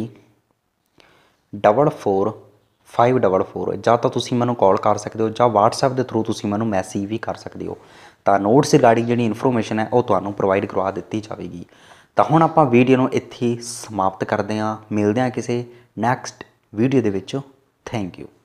44 ਜਾਂ ਤਾਂ ਤੁਸੀਂ ਮੈਨੂੰ ਕਾਲ ਕਰ ਸਕਦੇ ਹੋ ਜਾਂ WhatsApp ਦੇ ਥਰੂ ਤੁਸੀਂ ਮੈਨੂੰ ਮੈਸੇਜ ਵੀ ਕਰ ਸਕਦੇ ਹੋ ਤਾਂ ਨੋਟਸ ਰਿਗਾਰਡਿੰਗ ਜਿਹੜੀ ਇਨਫੋਰਮੇਸ਼ਨ ਹੈ ਉਹ ਤੁਹਾਨੂੰ ਪ੍ਰੋਵਾਈਡ ਕਰਵਾ ਦਿੱਤੀ ਜਾਵੇਗੀ ਤਾਂ ਹੁਣ ਆਪਾਂ ਵੀਡੀਓ ਨੂੰ ਇੱਥੇ ਸਮਾਪਤ ਕਰਦੇ ਹਾਂ ਮਿਲਦੇ ਹਾਂ ਕਿਸੇ ਨੈਕਸਟ ਵੀਡੀਓ ਦੇ ਵਿੱਚ ਥੈਂਕ ਯੂ